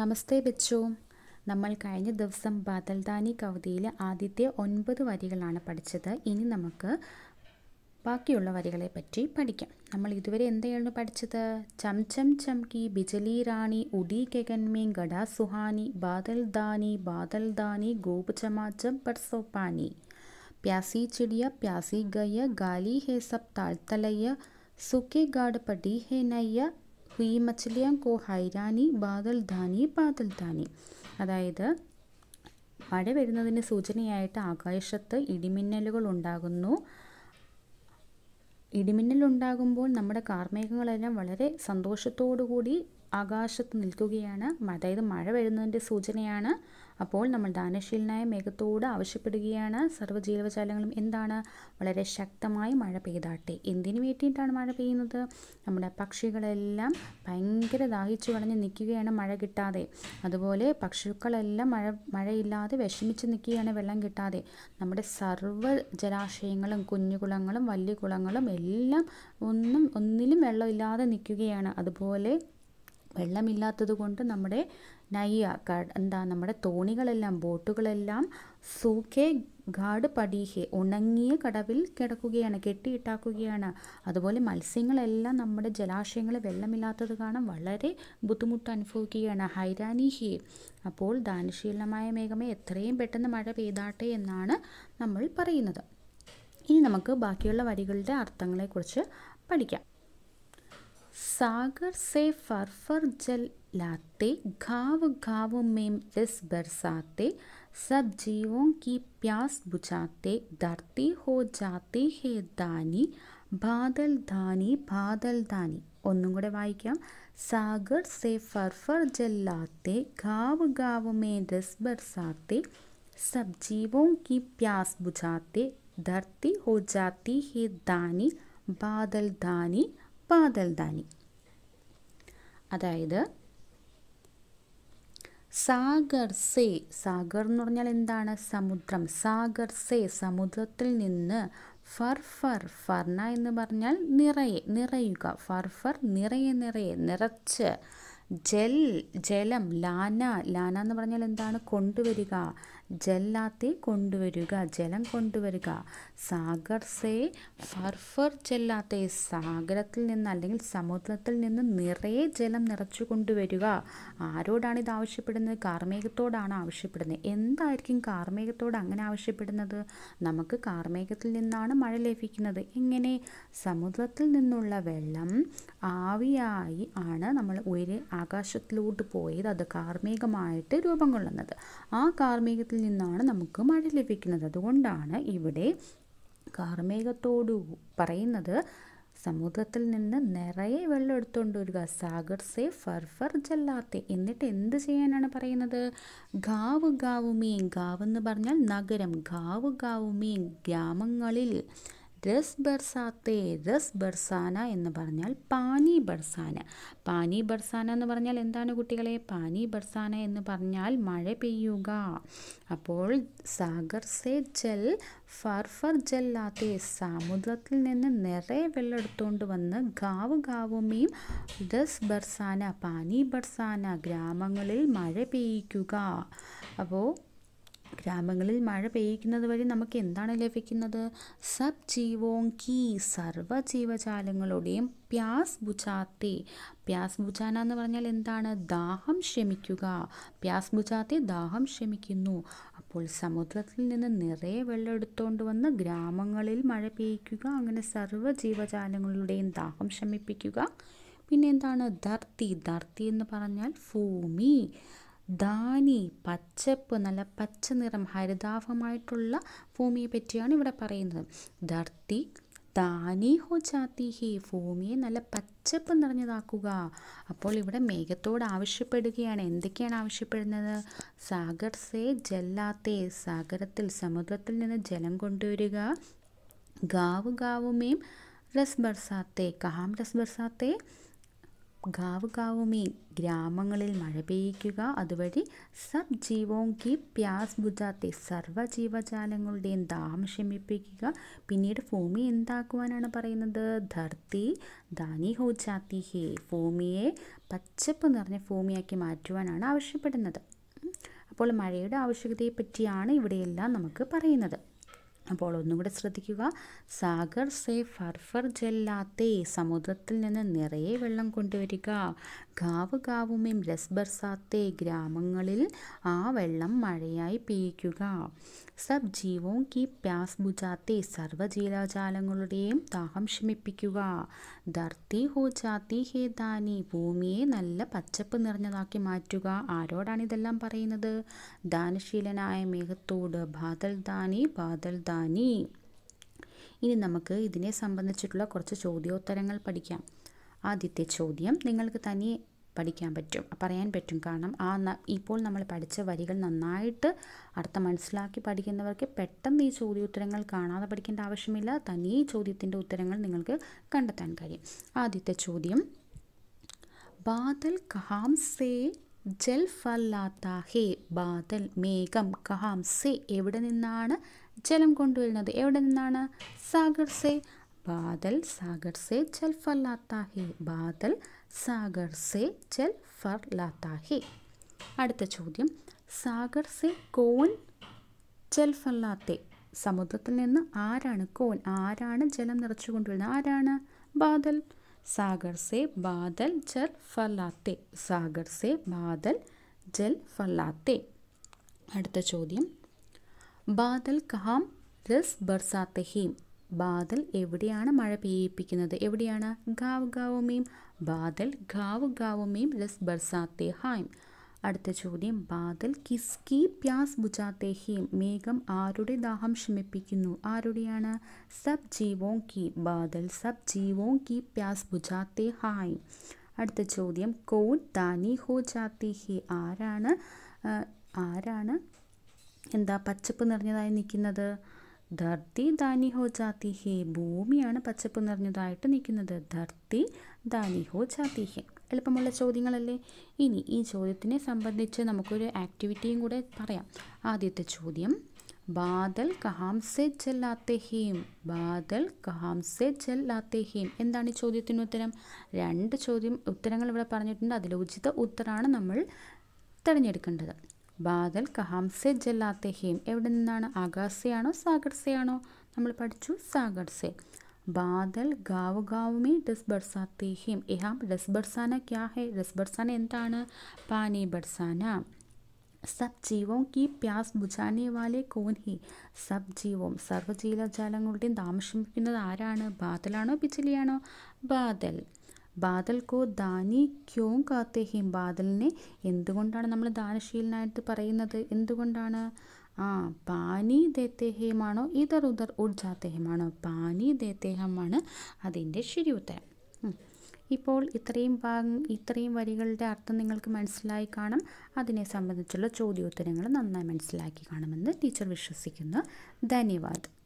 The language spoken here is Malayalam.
നമസ്തേ ബച്ചോ നമ്മൾ കഴിഞ്ഞ ദിവസം ബദൽദാനി കവിതയിൽ ആദ്യത്തെ ഒൻപത് വരികളാണ് പഠിച്ചത് ഇനി നമുക്ക് ബാക്കിയുള്ള വരികളെ പറ്റി പഠിക്കാം നമ്മൾ ഇതുവരെ എന്തായിരുന്നു പഠിച്ചത് ചം ചം ചംകി ബിജലി റാണി ഉടി കെകൻമേ ഗഡാ സുഹാനി ബാദൽദാനി ബാദൽദാനി ചമാചം പർസോപ്പാനി പ്യാസി ചിടിയ പ്യാസി ഗയ്യ ഗാലി ഹേ സപ് താഴ്ത്തലയ്യ സുഖി ഗാഡ് പടി ഹേ നയ്യ ഹുയി മച്ചിലിയാം കോ ഹൈരാനി ബാദൽ ധാനി പാതൽ ധാനി അതായത് മഴ വരുന്നതിന് സൂചനയായിട്ട് ആകാശത്ത് ഇടിമിന്നലുകൾ ഉണ്ടാകുന്നു ഇടിമിന്നലുണ്ടാകുമ്പോൾ നമ്മുടെ കാർമേഘങ്ങളെല്ലാം വളരെ സന്തോഷത്തോടു കൂടി ആകാശത്ത് നിൽക്കുകയാണ് അതായത് മഴ വരുന്നതിൻ്റെ സൂചനയാണ് അപ്പോൾ നമ്മൾ ദാനശീലനായ മേഘത്തോട് ആവശ്യപ്പെടുകയാണ് സർവ്വജീവജാലങ്ങളും എന്താണ് വളരെ ശക്തമായി മഴ പെയ്താട്ടെ എന്തിനു വേണ്ടിയിട്ടാണ് മഴ പെയ്യുന്നത് നമ്മുടെ പക്ഷികളെല്ലാം ഭയങ്കര ദാഹിച്ചു കളഞ്ഞ് നിൽക്കുകയാണ് മഴ കിട്ടാതെ അതുപോലെ പക്ഷികളെല്ലാം മഴ മഴയില്ലാതെ വിഷമിച്ച് നിൽക്കുകയാണ് വെള്ളം കിട്ടാതെ നമ്മുടെ സർവ്വ ജലാശയങ്ങളും കുഞ്ഞു കുളങ്ങളും വലിയ കുളങ്ങളും എല്ലാം ഒന്നും ഒന്നിലും വെള്ളമില്ലാതെ നിൽക്കുകയാണ് അതുപോലെ വെള്ളമില്ലാത്തത് കൊണ്ട് നമ്മുടെ നയ്യ എന്താ നമ്മുടെ തോണികളെല്ലാം ബോട്ടുകളെല്ലാം സൂക്കെ ഗാഡ് പടീഹെ ഉണങ്ങിയ കടവിൽ കിടക്കുകയാണ് കെട്ടിയിട്ടാക്കുകയാണ് അതുപോലെ മത്സ്യങ്ങളെല്ലാം നമ്മുടെ ജലാശയങ്ങൾ വെള്ളമില്ലാത്തത് കാരണം വളരെ ബുദ്ധിമുട്ട് അനുഭവിക്കുകയാണ് ഹൈരാനിഹി അപ്പോൾ ദാനശീലമായ മേഘമേ എത്രയും പെട്ടെന്ന് മഴ പെയ്താട്ടെ എന്നാണ് നമ്മൾ പറയുന്നത് ഇനി നമുക്ക് ബാക്കിയുള്ള വരികളുടെ അർത്ഥങ്ങളെക്കുറിച്ച് പഠിക്കാം सागर से फरफर जल लाते घाव घाव में रस बरसाते सब जीवों की प्यास बुझाते धरती हो जाते है दानी बादल धानी बादल धानी ഒന്നും കൂടെ सागर से സെ जल लाते घाव घाव में रस बरसाते सब जीवों की प्यास बुझाते धरती हो जाती है दानी बादल दानी പാതൽദാനി അതായത് സാഗർ സേ സാഗർ എന്ന് പറഞ്ഞാൽ എന്താണ് സമുദ്രം സാഗർ സേ സമുദ്രത്തിൽ നിന്ന് ഫർ ഫർണ എന്ന് പറഞ്ഞാൽ നിറയെ നിറയുക ഫർ നിറയെ നിറയെ നിറച്ച് ജൽ ജലം ലാന ലാന എന്ന് പറഞ്ഞാൽ എന്താണ് കൊണ്ടുവരിക ജല്ലാത്തെ കൊണ്ടുവരിക ജലം കൊണ്ടുവരിക സാഗർ സേ ഫർഫർ ജല്ലാത്തെ സാഗരത്തിൽ നിന്ന് അല്ലെങ്കിൽ സമുദ്രത്തിൽ നിന്ന് നിറയെ ജലം നിറച്ചു കൊണ്ടുവരിക ആരോടാണ് ഇത് ആവശ്യപ്പെടുന്നത് കാർമേകത്തോടാണ് ആവശ്യപ്പെടുന്നത് എന്തായിരിക്കും കാർമേകത്തോട് അങ്ങനെ ആവശ്യപ്പെടുന്നത് നമുക്ക് കാർമേകത്തിൽ നിന്നാണ് മഴ ലഭിക്കുന്നത് എങ്ങനെ സമുദ്രത്തിൽ നിന്നുള്ള വെള്ളം ആവിയായി ആണ് നമ്മൾ ഉയരെ ആകാശത്തിലോട്ട് പോയത് അത് കാർമേകമായിട്ട് രൂപം കൊള്ളുന്നത് ആ കാർമേകത്തിൽ നിന്നാണ് നമുക്ക് മഴ ലഭിക്കുന്നത് അതുകൊണ്ടാണ് ഇവിടെ കാർമേഘത്തോടു പറയുന്നത് സമുദ്രത്തിൽ നിന്ന് നിറയെ വെള്ളം എടുത്തുകൊണ്ട് വരിക സാഗർ സേ ഫർഫർ ജല്ലാത്തെ എന്നിട്ട് എന്ത് ചെയ്യാനാണ് പറയുന്നത് ഗാവ് ഗാവുമേ ഗാവ് എന്ന് പറഞ്ഞാൽ നഗരം ഗാവ് ഗാവുമേ ഗ്രാമങ്ങളിൽ രസ് ബർസാത്തെ രസ് ബർസാന എന്ന് പറഞ്ഞാൽ പാനി ബർസാന പാനി ബർസാന എന്ന് പറഞ്ഞാൽ എന്താണ് കുട്ടികളെ പാനി ബർസാന എന്ന് പറഞ്ഞാൽ മഴ പെയ്യുക അപ്പോൾ സാഗർ സേ ജൽ ഫർഫർ ജല്ലാത്തെ സമുദ്രത്തിൽ നിന്ന് നിറയെ വെള്ളം എടുത്തുകൊണ്ട് വന്ന് ഗാവ് ഗാവുമീം ദസ് ബർസാന പാനി ബർസാന ഗ്രാമങ്ങളിൽ മഴ പെയ്യിക്കുക അപ്പോൾ ഗ്രാമങ്ങളിൽ മഴ പെയ്യിക്കുന്നത് വഴി നമുക്ക് എന്താണ് ലഭിക്കുന്നത് സബ് ജീവോങ് കീ സർവ്വ ജീവജാലങ്ങളുടെയും പ്യാസ് ബുചാത്തെ പ്യാസ് ബുചാന എന്ന് പറഞ്ഞാൽ എന്താണ് ദാഹം ക്ഷമിക്കുക പ്യാസ് ബുചാത്തെ ദാഹം ക്ഷമിക്കുന്നു അപ്പോൾ സമുദ്രത്തിൽ നിന്ന് നിറയെ വെള്ളം എടുത്തുകൊണ്ട് വന്ന് ഗ്രാമങ്ങളിൽ മഴ പെയ്യിക്കുക അങ്ങനെ സർവ്വ ജീവജാലങ്ങളുടെയും ദാഹം ശമിപ്പിക്കുക പിന്നെ എന്താണ് ധർത്തി ധർത്തി എന്ന് പറഞ്ഞാൽ ഭൂമി ദാനി പച്ചപ്പ് നല്ല പച്ച നിറം ഹരിതാഭമായിട്ടുള്ള ഭൂമിയെ പറ്റിയാണ് ഇവിടെ പറയുന്നത് ധർത്തി ദാനി ഹോ ചാത്തിഹി ഭൂമിയെ നല്ല പച്ചപ്പ് നിറഞ്ഞതാക്കുക അപ്പോൾ ഇവിടെ മേഘത്തോട് ആവശ്യപ്പെടുകയാണ് എന്തൊക്കെയാണ് ആവശ്യപ്പെടുന്നത് സാഗർ സേ ജല്ലാത്തെ സാഗരത്തിൽ സമുദ്രത്തിൽ നിന്ന് ജലം കൊണ്ടുവരിക ഗാവ് ഗാവുമേം രസ്ബർസാത്തെ കഹാം രസ്ബർസാത്തെ ഗാവ് ഗാവുമേ ഗ്രാമങ്ങളിൽ മഴ പെയ്യിക്കുക അതുവഴി സബ് ജീവോ കി പ്യാസ് ബുജാത്തെ സർവ്വ ജീവജാലങ്ങളുടെയും ദാഹം ശമിപ്പിക്കുക പിന്നീട് ഭൂമി എന്താക്കുവാനാണ് പറയുന്നത് ധർത്തി ദാനി ഹോ ജാത്തി ഹേ ഭൂമിയെ പച്ചപ്പ് നിറഞ്ഞ ഭൂമിയാക്കി മാറ്റുവാനാണ് ആവശ്യപ്പെടുന്നത് അപ്പോൾ മഴയുടെ ആവശ്യകതയെപ്പറ്റിയാണ് ഇവിടെയെല്ലാം നമുക്ക് പറയുന്നത് അപ്പോൾ ഒന്നുകൂടെ ശ്രദ്ധിക്കുക സാഗർ സേ ഫർഫർ ജെല്ലാത്തേ സമുദ്രത്തിൽ നിന്ന് നിറയെ വെള്ളം കൊണ്ടുവരിക ഗാവ് ഗാവുമിം ലസ്ബർസാത്തെ ഗ്രാമങ്ങളിൽ ആ വെള്ളം മഴയായി പെയ്യ്ക്കുക സബ് ജീവോ കി പ്യാസ് ബുജാത്തെ സർവ്വജീവജാലങ്ങളുടെയും ദാഹം ശമിപ്പിക്കുക ധർത്തി ഹോ ജാത്തി ഹേ ദാനി ഭൂമിയെ നല്ല പച്ചപ്പ് നിറഞ്ഞതാക്കി മാറ്റുക ആരോടാണ് ഇതെല്ലാം പറയുന്നത് ദാനശീലനായ മേഘത്തോട് ബാദൽ ദാനി ബാദൽ ദാനി ഇനി നമുക്ക് ഇതിനെ സംബന്ധിച്ചിട്ടുള്ള കുറച്ച് ചോദ്യോത്തരങ്ങൾ പഠിക്കാം ആദ്യത്തെ ചോദ്യം നിങ്ങൾക്ക് തനിയെ പഠിക്കാൻ പറ്റും പറയാൻ പറ്റും കാരണം ആ ഇപ്പോൾ നമ്മൾ പഠിച്ച വരികൾ നന്നായിട്ട് അർത്ഥം മനസ്സിലാക്കി പഠിക്കുന്നവർക്ക് പെട്ടെന്ന് ഈ ചോദ്യോത്തരങ്ങൾ കാണാതെ പഠിക്കേണ്ട ആവശ്യമില്ല തനി ചോദ്യത്തിൻ്റെ ഉത്തരങ്ങൾ നിങ്ങൾക്ക് കണ്ടെത്താൻ കഴിയും ആദ്യത്തെ ചോദ്യം ബാദൽ കഹാം സേ ജൽ ഫല്ലാത്ത ഹേ ബാദൽ മേഘം കഹാം സേ എവിടെ നിന്നാണ് ജലം കൊണ്ടുവരുന്നത് എവിടെ നിന്നാണ് സാഗർ സേ ബാദൽ സാഗർ സേ ജൽ ഫല്ലാത്ത ഹേ ബാദൽ സാഗർ സേ ചൽ ഫർ ലാത്ത ഹെ അടുത്ത ചോദ്യം സാഗർ സെ കോൻ ചൽ ഫർ ലാത്തെ സമുദ്രത്തിൽ നിന്ന് ആരാണ് കോൻ ആരാണ് ജലം നിറച്ചുകൊണ്ടുവരുന്നത് ആരാണ് ബാദൽ സാഗർ സെ ബാദൽ ചൽ ഫർ ഫലാത്തെ സാഗർ സെ ബാദൽ ജൽ ഫർ ഫലാത്തെ അടുത്ത ചോദ്യം ബാദൽ കഹാം രസ് ബർസാത്തെ ഹീം ബാദൽ എവിടെയാണ് മഴ പെയ്യിപ്പിക്കുന്നത് എവിടെയാണ് ഗാവ് ഗാവുമീം ബാദൽ ഗാവ് ഗാവുമീം ലസ് ബർസാത്തെ ഹായ് അടുത്ത ചോദ്യം ബാദൽ കിസ്കി പ്യാസ് ബുജാത്തെ ഹീം മേഘം ആരുടെ ദാഹം ശമിപ്പിക്കുന്നു ആരുടെയാണ് സബ് ജീവോ കി ബാദൽ സബ് ജീവോ കി പ്യാസ് ബുജാത്തെ ഹായ് അടുത്ത ചോദ്യം കോൺ ദാനി ഹോ ജാത്തി ഹി ആരാണ് ആരാണ് എന്താ പച്ചപ്പ് നിറഞ്ഞതായി നിൽക്കുന്നത് ധർത്തി ദാനി ഹോ ജാതി ഹേ ഭൂമിയാണ് പച്ചപ്പ് നിറഞ്ഞതായിട്ട് നിൽക്കുന്നത് ധർത്തി ദാനി ഹോ ജാതി ഹേ എളുപ്പമുള്ള ചോദ്യങ്ങളല്ലേ ഇനി ഈ ചോദ്യത്തിനെ സംബന്ധിച്ച് നമുക്കൊരു ആക്ടിവിറ്റിയും കൂടെ പറയാം ആദ്യത്തെ ചോദ്യം ബാദൽ കഹാംസെ സെ ചെല്ലാത്തെ ഹീം ബാദൽ കഹാംസെ സെ ചെല്ലാത്തെ ഹീം എന്താണ് ഈ ചോദ്യത്തിന് ഉത്തരം രണ്ട് ചോദ്യം ഉത്തരങ്ങൾ ഇവിടെ പറഞ്ഞിട്ടുണ്ട് അതിൽ ഉത്തരമാണ് നമ്മൾ തിരഞ്ഞെടുക്കേണ്ടത് ബാദൽ കഹാംസെ ജലാത്തെ ഹീം എവിടെ നിന്നാണ് ആകാശയാണോ സാഗർസയാണോ നമ്മൾ പഠിച്ചു സാഗർസെ ബാദൽ ഗാവ് ഗാവുമേ ഡസ് ബർസാത്തെ ഹീം എഹാം ഡസ് ബർസാന ക്യാ ഹെ ഡസ് ബർസാന എന്താണ് പാനി ബർസാന സബ് ജീവോം കീ പ്യാസ് ബുജാനെ വാലെ കോൻ ഹി സബ് ജീവോം സർവ്വജീവജാലങ്ങളുടെയും താമസിപ്പിക്കുന്നത് ആരാണ് ബാദലാണോ പിച്ചിലിയാണോ ബാദൽ ബാദൽക്കോ ദാനി ക്യോ കാത്തേ ഹിം ബാദലിനെ എന്തുകൊണ്ടാണ് നമ്മൾ ദാനശീലനായിട്ട് പറയുന്നത് എന്തുകൊണ്ടാണ് ആ പാനി ദേത്തേഹേമാണോ ഇതർ ഉദർ ഉഡ്ജാത്തേഹമാണോ പാനി ദേത്തേഹമാണ് അതിൻ്റെ ശരി ഉത്തരം ഇപ്പോൾ ഇത്രയും ഭാഗം ഇത്രയും വരികളുടെ അർത്ഥം നിങ്ങൾക്ക് മനസ്സിലായി കാണും അതിനെ സംബന്ധിച്ചുള്ള ചോദ്യോത്തരങ്ങൾ നന്നായി മനസ്സിലാക്കി കാണുമെന്ന് ടീച്ചർ വിശ്വസിക്കുന്നു ധന്യവാദം